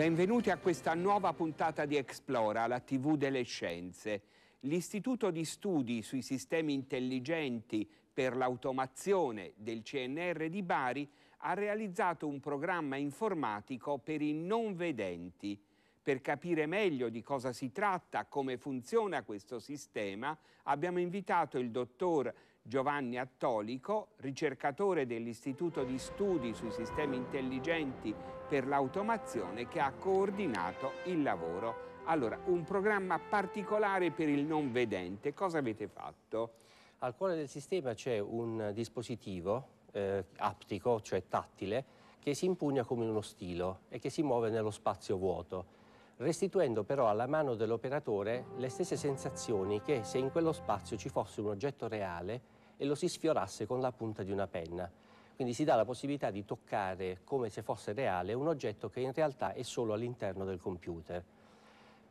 Benvenuti a questa nuova puntata di Explora, la TV delle scienze. L'Istituto di Studi sui Sistemi Intelligenti per l'Automazione del CNR di Bari ha realizzato un programma informatico per i non vedenti. Per capire meglio di cosa si tratta, come funziona questo sistema, abbiamo invitato il dottor Giovanni Attolico, ricercatore dell'Istituto di Studi sui Sistemi Intelligenti per l'Automazione che ha coordinato il lavoro. Allora, un programma particolare per il non vedente, cosa avete fatto? Al cuore del sistema c'è un dispositivo eh, aptico, cioè tattile, che si impugna come uno stilo e che si muove nello spazio vuoto restituendo però alla mano dell'operatore le stesse sensazioni che se in quello spazio ci fosse un oggetto reale e lo si sfiorasse con la punta di una penna. Quindi si dà la possibilità di toccare come se fosse reale un oggetto che in realtà è solo all'interno del computer.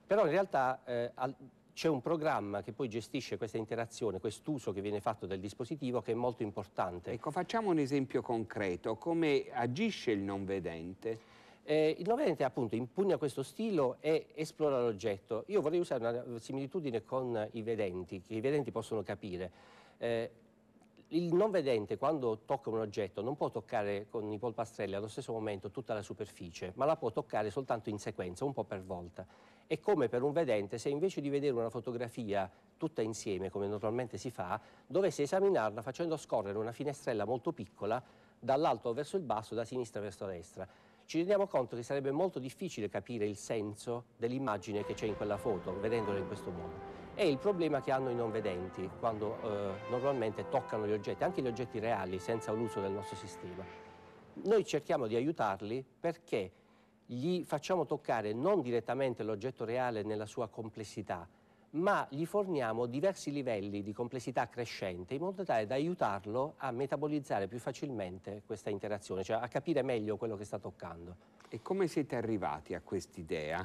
Però in realtà eh, c'è un programma che poi gestisce questa interazione, quest'uso che viene fatto del dispositivo che è molto importante. Ecco, facciamo un esempio concreto, come agisce il non vedente? Eh, il Novente appunto impugna questo stilo e esplora l'oggetto. Io vorrei usare una similitudine con i vedenti, che i vedenti possono capire. Eh, il non vedente quando tocca un oggetto non può toccare con i polpastrelli allo stesso momento tutta la superficie, ma la può toccare soltanto in sequenza, un po' per volta. È come per un vedente, se invece di vedere una fotografia tutta insieme, come normalmente si fa, dovesse esaminarla facendo scorrere una finestrella molto piccola dall'alto verso il basso, da sinistra verso destra ci rendiamo conto che sarebbe molto difficile capire il senso dell'immagine che c'è in quella foto, vedendola in questo modo. È il problema che hanno i non vedenti quando eh, normalmente toccano gli oggetti, anche gli oggetti reali, senza l'uso del nostro sistema. Noi cerchiamo di aiutarli perché gli facciamo toccare non direttamente l'oggetto reale nella sua complessità, ma gli forniamo diversi livelli di complessità crescente in modo tale da aiutarlo a metabolizzare più facilmente questa interazione, cioè a capire meglio quello che sta toccando. E come siete arrivati a quest'idea?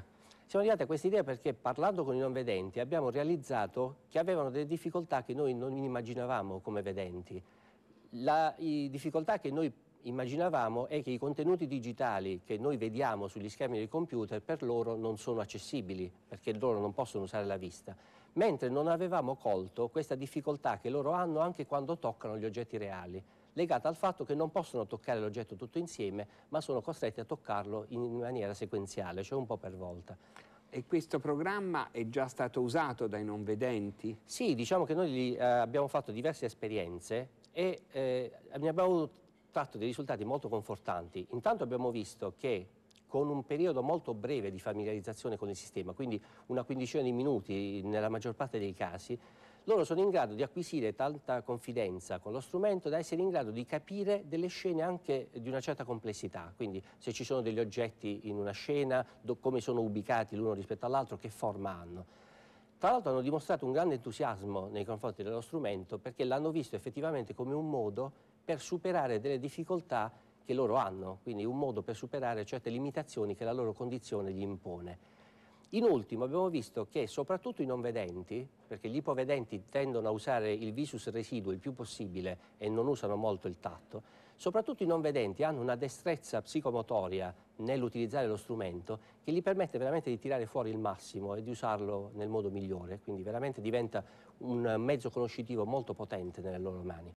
Siamo arrivati a quest'idea perché parlando con i non vedenti abbiamo realizzato che avevano delle difficoltà che noi non immaginavamo come vedenti. La, difficoltà che noi immaginavamo è che i contenuti digitali che noi vediamo sugli schermi del computer per loro non sono accessibili, perché loro non possono usare la vista, mentre non avevamo colto questa difficoltà che loro hanno anche quando toccano gli oggetti reali, legata al fatto che non possono toccare l'oggetto tutto insieme, ma sono costretti a toccarlo in maniera sequenziale, cioè un po' per volta. E questo programma è già stato usato dai non vedenti? Sì, diciamo che noi eh, abbiamo fatto diverse esperienze e eh, ne abbiamo avuto tratto dei risultati molto confortanti. Intanto abbiamo visto che con un periodo molto breve di familiarizzazione con il sistema, quindi una quindicina di minuti nella maggior parte dei casi, loro sono in grado di acquisire tanta confidenza con lo strumento da essere in grado di capire delle scene anche di una certa complessità, quindi se ci sono degli oggetti in una scena, come sono ubicati l'uno rispetto all'altro, che forma hanno. Tra l'altro hanno dimostrato un grande entusiasmo nei confronti dello strumento perché l'hanno visto effettivamente come un modo per superare delle difficoltà che loro hanno, quindi un modo per superare certe limitazioni che la loro condizione gli impone. In ultimo abbiamo visto che soprattutto i non vedenti, perché gli ipovedenti tendono a usare il visus residuo il più possibile e non usano molto il tatto, soprattutto i non vedenti hanno una destrezza psicomotoria nell'utilizzare lo strumento che gli permette veramente di tirare fuori il massimo e di usarlo nel modo migliore, quindi veramente diventa un mezzo conoscitivo molto potente nelle loro mani.